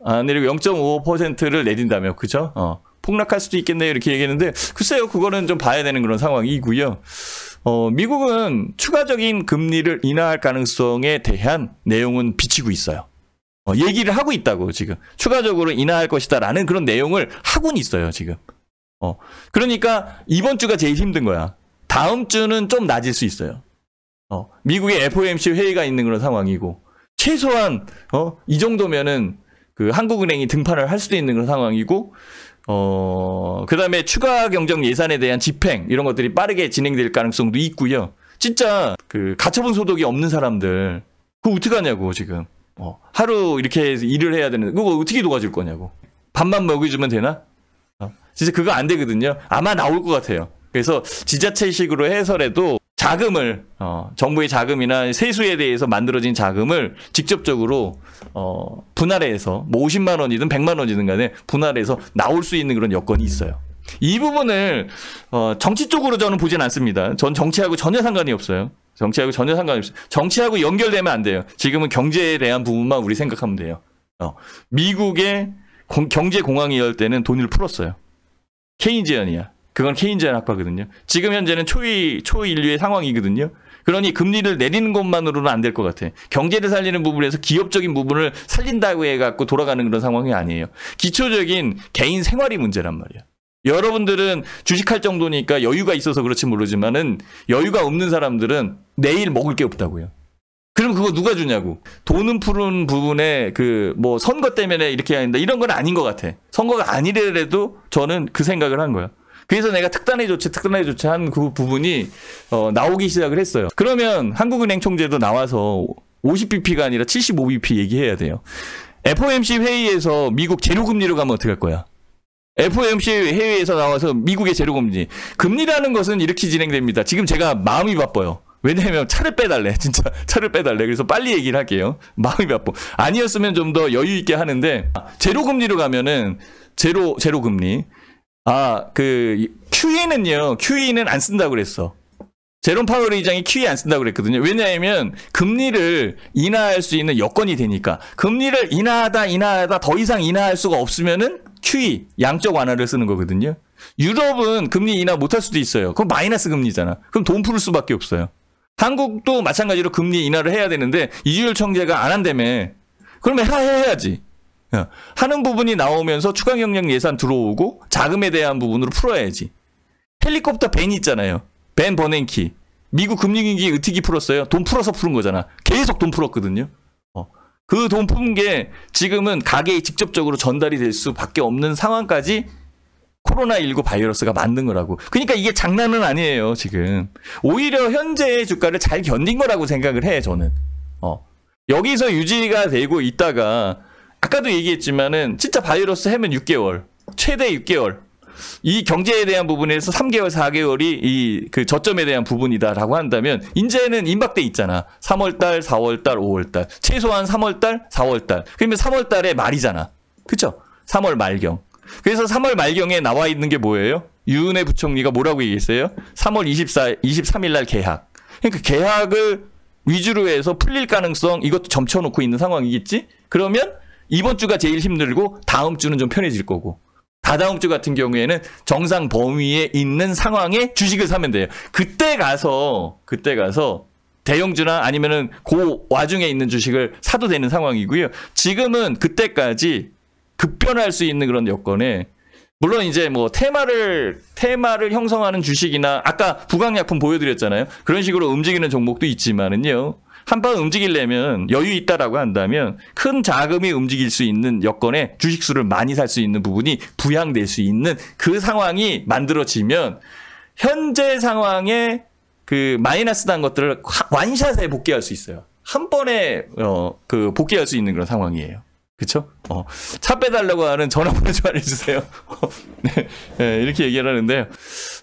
아, 내리고 0.55%를 내린다며 그죠? 어. 폭락할 수도 있겠네 요 이렇게 얘기했는데 글쎄요 그거는 좀 봐야 되는 그런 상황이고요. 어, 미국은 추가적인 금리를 인하할 가능성에 대한 내용은 비치고 있어요. 어, 얘기를 하고 있다고 지금 추가적으로 인하할 것이다라는 그런 내용을 하고는 있어요 지금. 어, 그러니까 이번 주가 제일 힘든 거야. 다음 주는 좀 낮을 수 있어요. 어, 미국의 FOMC 회의가 있는 그런 상황이고 최소한 어, 이 정도면은 그 한국은행이 등판을 할 수도 있는 그런 상황이고 어 그다음에 추가 경정 예산에 대한 집행 이런 것들이 빠르게 진행될 가능성도 있고요. 진짜 그 가처분 소득이 없는 사람들 그거 어떻게 하냐고 지금 어, 하루 이렇게 일을 해야 되는 그거 어떻게 도와줄 거냐고 밥만 먹여주면 되나? 어, 진짜 그거 안 되거든요. 아마 나올 것 같아요. 그래서 지자체식으로 해설해도 자금을 어, 정부의 자금이나 세수에 대해서 만들어진 자금을 직접적으로 어, 분할해서 뭐 50만 원이든 100만 원이든 간에 분할해서 나올 수 있는 그런 여건이 있어요. 이 부분을 어, 정치 쪽으로 저는 보진 않습니다. 전 정치하고 전혀 상관이 없어요. 정치하고 전혀 상관이 없어요. 정치하고 연결되면 안 돼요. 지금은 경제에 대한 부분만 우리 생각하면 돼요. 어, 미국의 공, 경제 공황이 열 때는 돈을 풀었어요. 케인제언이야. 그건 케인제언 학파거든요. 지금 현재는 초이 초인류의 상황이거든요. 그러니 금리를 내리는 것만으로는 안 될 것 같아. 경제를 살리는 부분에서 기업적인 부분을 살린다고 해갖고 돌아가는 그런 상황이 아니에요. 기초적인 개인 생활이 문제란 말이야. 여러분들은 주식할 정도니까 여유가 있어서 그렇지 모르지만은 여유가 없는 사람들은 내일 먹을 게 없다고요. 그럼 그거 누가 주냐고. 돈은 푸른 부분에 그 뭐 선거 때문에 이렇게 해야 된다. 이런 건 아닌 것 같아. 선거가 아니더라도 저는 그 생각을 한 거야. 그래서 내가 특단의 조치, 특단의 조치 한 그 부분이 어, 나오기 시작을 했어요. 그러면 한국은행 총재도 나와서 50bp가 아니라 75bp 얘기해야 돼요. FOMC 회의에서 미국 제로금리로 가면 어떻게할 거야? FOMC 회의에서 나와서 미국의 제로금리. 금리라는 것은 이렇게 진행됩니다. 지금 제가 마음이 바빠요. 왜냐하면 차를 빼달래. [laughs] 진짜 차를 빼달래. 그래서 빨리 얘기를 할게요. 마음이 바빠. 아니었으면 좀 더 여유 있게 하는데 제로금리로 가면은 제로 제로금리 아, 그 QE는요. QE는 안 쓴다고 그랬어. 제롬 파월 의장이 QE 안 쓴다고 그랬거든요. 왜냐하면 금리를 인하할 수 있는 여건이 되니까. 금리를 인하하다 인하하다 더 이상 인하할 수가 없으면은 QE 양적 완화를 쓰는 거거든요. 유럽은 금리 인하 못할 수도 있어요. 그럼 마이너스 금리잖아. 그럼 돈 풀을 수밖에 없어요. 한국도 마찬가지로 금리 인하를 해야 되는데 이주열 청재가안 한다며. 그러면 해야 해야지. 예. 하는 부분이 나오면서 추가 경량 예산 들어오고 자금에 대한 부분으로 풀어야지. 헬리콥터 벤 있잖아요. 벤 버냉키. 미국 금융위기 의특위 풀었어요. 돈 풀어서 푸는 거잖아. 계속 돈 풀었거든요. 어. 그돈 푼 게 지금은 가게에 직접적으로 전달이 될 수밖에 없는 상황까지 코로나19 바이러스가 만든 거라고. 그러니까 이게 장난은 아니에요, 지금. 오히려 현재의 주가를 잘 견딘 거라고 생각을 해, 저는. 어. 여기서 유지가 되고 있다가 아까도 얘기했지만은 진짜 바이러스 해면 6개월 최대 6개월 이 경제에 대한 부분에서 3개월 4개월이 이 그 저점에 대한 부분이다라고 한다면 이제는 임박돼 있잖아 3월달 4월달 5월달 최소한 3월달 4월달 그러면 3월달에 말이잖아 그쵸 3월 말경 그래서 3월 말경에 나와 있는 게 뭐예요 유은혜 부총리가 뭐라고 얘기했어요 3월 24 23일날 계약 그러니까 계약을 위주로 해서 풀릴 가능성 이것도 점쳐놓고 있는 상황이겠지 그러면 이번 주가 제일 힘들고 다음 주는 좀 편해질 거고 다다음 주 같은 경우에는 정상 범위에 있는 상황에 주식을 사면 돼요. 그때 가서 그때 가서 대형주나 아니면은 그 와중에 있는 주식을 사도 되는 상황이고요. 지금은 그때까지 급변할 수 있는 그런 여건에 물론 이제 뭐 테마를 테마를 형성하는 주식이나 아까 부강약품 보여드렸잖아요. 그런 식으로 움직이는 종목도 있지만은요. 한번 움직이려면 여유 있다라고 한다면 큰 자금이 움직일 수 있는 여건에 주식수를 많이 살 수 있는 부분이 부양될 수 있는 그 상황이 만들어지면 현재 상황에 그 마이너스 단 것들을 완샷에 복귀할 수 있어요. 한 번에 어, 그 복귀할 수 있는 그런 상황이에요. 그쵸? 어, 차 빼달라고 하는 전화번호 좀 알려주세요. [laughs] 네, 네, 이렇게 얘기를 하는데요.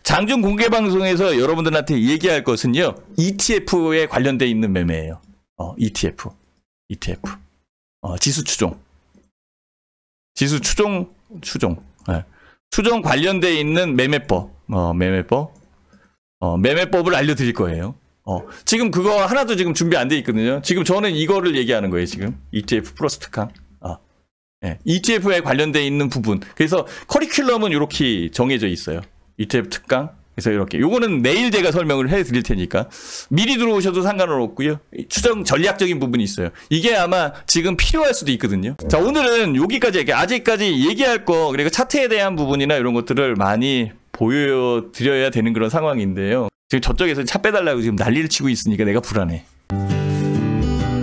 장중 공개 방송에서 여러분들한테 얘기할 것은요, ETF에 관련돼 있는 매매예요. 어, ETF, ETF, 어, 지수 추종, 지수 추종, 추종, 네. 추종 관련돼 있는 매매법, 어, 매매법, 어, 매매법을 알려드릴 거예요. 어, 지금 그거 하나도 지금 준비 안 돼 있거든요. 지금 저는 이거를 얘기하는 거예요. 지금 ETF 플러스 특강. 예, ETF에 관련되어 있는 부분. 그래서 커리큘럼은 이렇게 정해져 있어요. ETF 특강. 그래서 이렇게. 요거는 내일 제가 설명을 해 드릴 테니까. 미리 들어오셔도 상관은 없고요. 추정 전략적인 부분이 있어요. 이게 아마 지금 필요할 수도 있거든요. 자, 오늘은 여기까지 얘기, 아직까지 얘기할 거, 그리고 차트에 대한 부분이나 이런 것들을 많이 보여드려야 되는 그런 상황인데요. 지금 저쪽에서 차 빼달라고 지금 난리를 치고 있으니까 내가 불안해.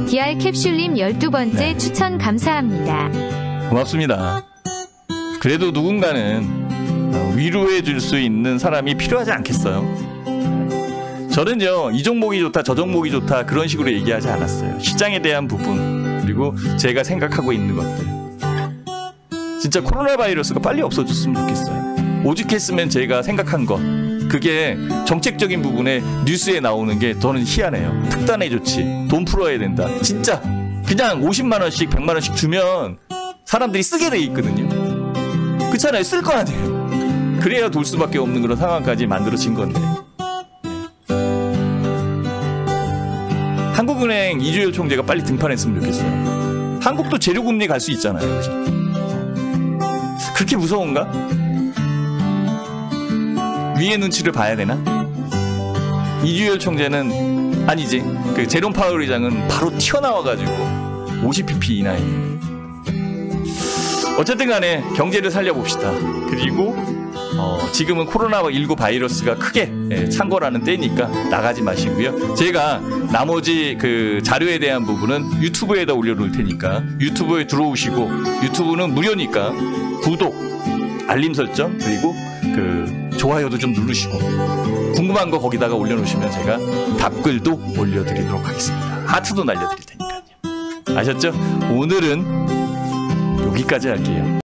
DR 캡슐님 12번째 네. 추천 감사합니다. 고맙습니다. 그래도 누군가는 위로해 줄 수 있는 사람이 필요하지 않겠어요? 저는요 이 종목이 좋다 저 종목이 좋다 그런 식으로 얘기하지 않았어요 시장에 대한 부분 그리고 제가 생각하고 있는 것들 진짜 코로나 바이러스가 빨리 없어졌으면 좋겠어요 오죽했으면 제가 생각한 것 그게 정책적인 부분에 뉴스에 나오는 게 저는 희한해요 특단의 조치 돈 풀어야 된다 진짜 그냥 50만 원씩 100만 원씩 주면 사람들이 쓰게 돼 있거든요. 그렇잖아요. 쓸거 아니에요. 그래야 돌 수밖에 없는 그런 상황까지 만들어진 건데. 한국은행 이주열 총재가 빨리 등판했으면 좋겠어요. 한국도 재료금리 갈 수 있잖아요. 그죠? 그렇게 무서운가? 위의 눈치를 봐야 되나? 이주열 총재는 아니지. 그 제롬 파월 의장은 바로 튀어나와가지고 50pp 이하에 어쨌든 간에 경제를 살려봅시다. 그리고 어, 지금은 코로나19 바이러스가 크게 예, 찬 거라는 때니까 나가지 마시고요. 제가 나머지 그 자료에 대한 부분은 유튜브에다 올려놓을 테니까 유튜브에 들어오시고 유튜브는 무료니까 구독, 알림 설정 그리고 그 좋아요도 좀 누르시고 궁금한 거 거기다가 올려놓으시면 제가 답글도 올려드리도록 하겠습니다. 하트도 날려드릴 테니까요. 아셨죠? 오늘은 여기까지 할게요.